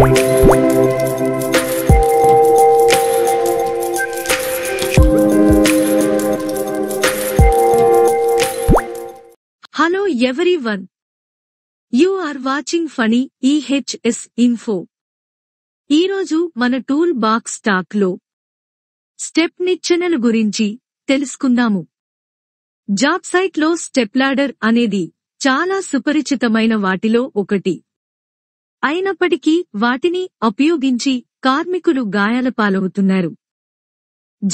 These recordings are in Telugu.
hello everyone you are watching Phani EHS info ఈరోజు మన టూల్ బాక్స్ టాక్లో స్టెప్ నిచ్చెనల గురించి తెలుసుకుందాము జాబ్ సైట్లో స్టెప్లాడర్ అనేది చాలా సుపరిచితమైన వాటిలో ఒకటి అయినప్పటికీ వాటిని ఉపయోగించి కార్మికులు గాయాల పాలవుతున్నారు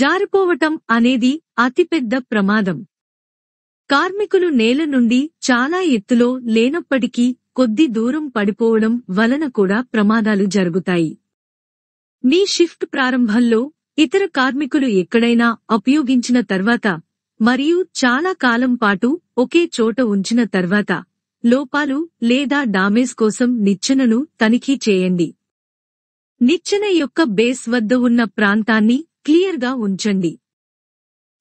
జారిపోవటం అనేది అతిపెద్ద ప్రమాదం కార్మికులు నేల నుండి చాలా ఎత్తులో లేనప్పటికీ కొద్ది దూరం పడిపోవడం వలన కూడా ప్రమాదాలు జరుగుతాయి మీ షిఫ్ట్ ప్రారంభంలో ఇతర కార్మికులు ఎక్కడైనా ఉపయోగించిన తర్వాత మరియు చాలా కాలం పాటు ఒకే చోట ఉంచిన తర్వాత లోపాలు లేదా డామేజ్ కోసం నిచ్చెనను తనిఖీ చేయండి నిచ్చెన యొక్క బేస్ వద్ద ఉన్న ప్రాంతాన్ని క్లియర్గా ఉంచండి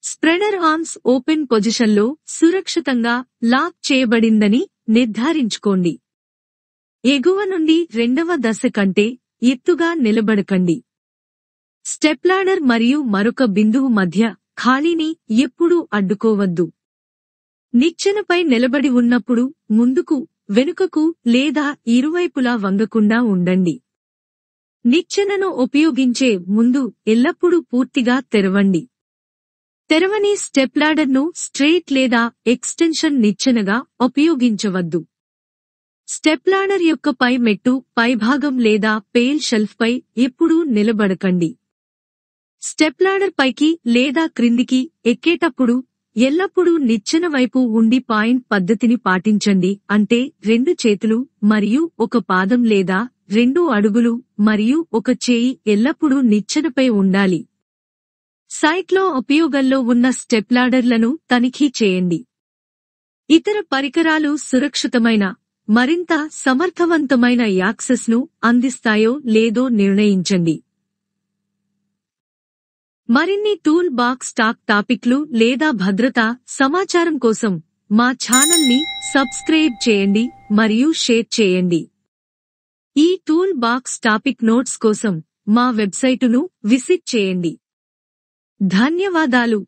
స్ప్రెడర్ ఆర్మ్స్ ఓపెన్ పొజిషన్లో సురక్షితంగా లాక్ చేయబడిందని నిర్ధారించుకోండి ఎగువ నుండి రెండవ దశ కంటే ఎత్తుగా నిలబడకండి స్టెప్లాడర్ మరియు మరొక బిందువు మధ్య ఖాళీని ఎప్పుడూ అడ్డుకోవద్దు నిచ్చెనపై నిలబడి ఉన్నప్పుడు ముందుకు వెనుకకు లేదా ఇరువైపులా వంగకుండా ఉండండి నిచ్చెనను ఉపయోగించే ముందు ఎల్లప్పుడూ పూర్తిగా తెరవండి తెరవని స్టెప్లాడర్ను స్ట్రేట్ లేదా ఎక్స్టెన్షన్ నిచ్చెనగా ఉపయోగించవద్దు స్టెప్లాడర్ యొక్క పై మెట్టు పైభాగం లేదా పేల్ షెల్ఫ్పై ఎప్పుడూ నిలబడకండి స్టెప్లాడర్ పైకి లేదా క్రిందికి ఎక్కేటప్పుడు ఎల్లప్పుడూ నిచ్చెన వైపు ఉండి పాయింట్ పద్ధతిని పాటించండి అంటే రెండు చేతులు మరియు ఒక పాదం లేదా రెండు అడుగులు మరియు ఒక చేయి ఎల్లప్పుడూ నిచ్చెనపై ఉండాలి సైట్లో ఉపయోగంలో ఉన్న స్టెప్లాడర్లను తనిఖీ చేయండి ఇతర పరికరాలు సురక్షితమైన మరింత సమర్థవంతమైన యాక్సెస్ను అందిస్తాయో లేదో నిర్ణయించండి మరిన్ని టూల్ బాక్స్ టాక్ టాపిక్లు లేదా భద్రత సమాచారం కోసం మా ఛానల్ని సబ్స్క్రైబ్ చేయండి మరియు షేర్ చేయండి ఈ టూల్ బాక్స్ టాపిక్ నోట్స్ కోసం మా వెబ్సైటును విసిట్ చేయండి ధన్యవాదాలు